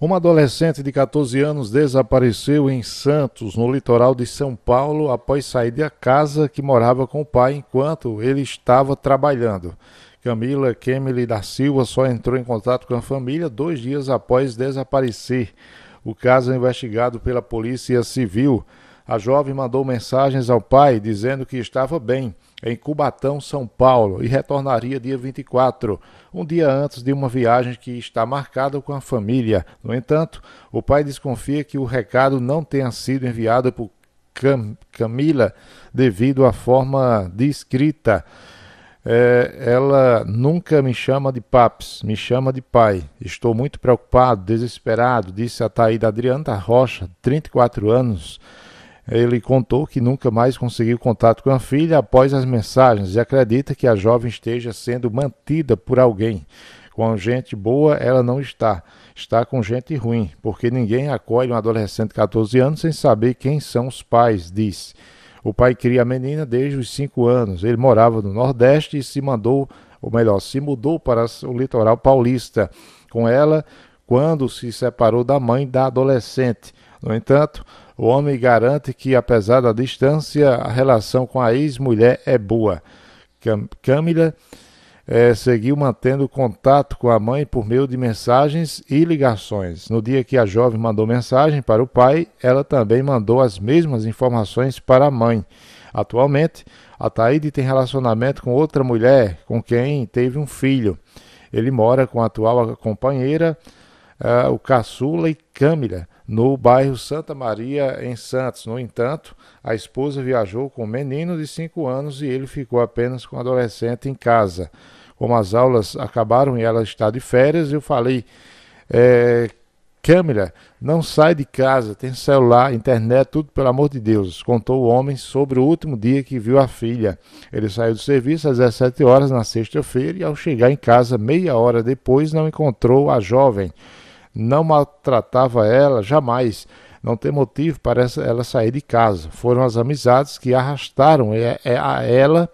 Uma adolescente de 14 anos desapareceu em Santos, no litoral de São Paulo, após sair da casa que morava com o pai enquanto ele estava trabalhando. Camila Kemily da Silva só entrou em contato com a família dois dias após desaparecer. O caso é investigado pela Polícia Civil a jovem mandou mensagens ao pai dizendo que estava bem em Cubatão, São Paulo, e retornaria dia 24, um dia antes de uma viagem que está marcada com a família. No entanto, o pai desconfia que o recado não tenha sido enviado por Cam Camila devido à forma de escrita. É, ela nunca me chama de paps, me chama de pai. Estou muito preocupado, desesperado, disse a Taída Adriana Rocha, 34 anos ele contou que nunca mais conseguiu contato com a filha após as mensagens e acredita que a jovem esteja sendo mantida por alguém. Com gente boa, ela não está. Está com gente ruim, porque ninguém acolhe um adolescente de 14 anos sem saber quem são os pais, diz. O pai cria a menina desde os 5 anos. Ele morava no Nordeste e se mandou, ou melhor, se mudou para o litoral paulista. Com ela, quando se separou da mãe da adolescente. No entanto, o homem garante que, apesar da distância, a relação com a ex-mulher é boa. Cam Camila é, eh, seguiu mantendo contato com a mãe por meio de mensagens e ligações. No dia que a jovem mandou mensagem para o pai, ela também mandou as mesmas informações para a mãe. Atualmente, a Taíde tem relacionamento com outra mulher com quem teve um filho. Ele mora com a atual companheira, uh, o caçula e Câmara no bairro Santa Maria, em Santos. No entanto, a esposa viajou com um menino de 5 anos e ele ficou apenas com o um adolescente em casa. Como as aulas acabaram e ela está de férias, eu falei. É, não sai de casa, tem celular, internet, tudo pelo amor de Deus, contou o homem sobre o último dia que viu a filha. Ele saiu do serviço às 17 horas na sexta-feira e, ao chegar em casa meia hora depois, não encontrou a jovem. Não maltratava ela jamais. Não tem motivo para ela sair de casa. Foram as amizades que arrastaram é, é a ela.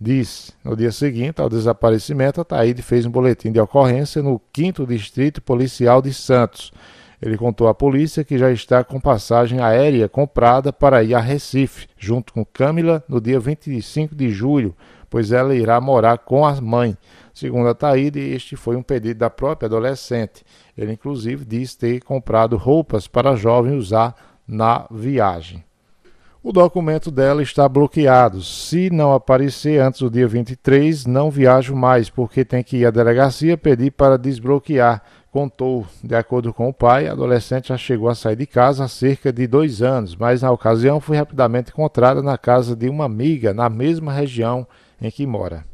Diz, no dia seguinte ao desaparecimento, a Taíde fez um boletim de ocorrência no 5 Distrito Policial de Santos ele contou à polícia que já está com passagem aérea comprada para ir a Recife, junto com Camila, no dia 25 de julho, pois ela irá morar com a mãe. Segundo a Taíde, este foi um pedido da própria adolescente. Ele, inclusive, diz ter comprado roupas para a jovem usar na viagem. O documento dela está bloqueado. Se não aparecer antes do dia 23, não viajo mais, porque tem que ir à delegacia pedir para desbloquear, contou. De acordo com o pai, a adolescente já chegou a sair de casa há cerca de dois anos, mas na ocasião foi rapidamente encontrada na casa de uma amiga na mesma região em que mora.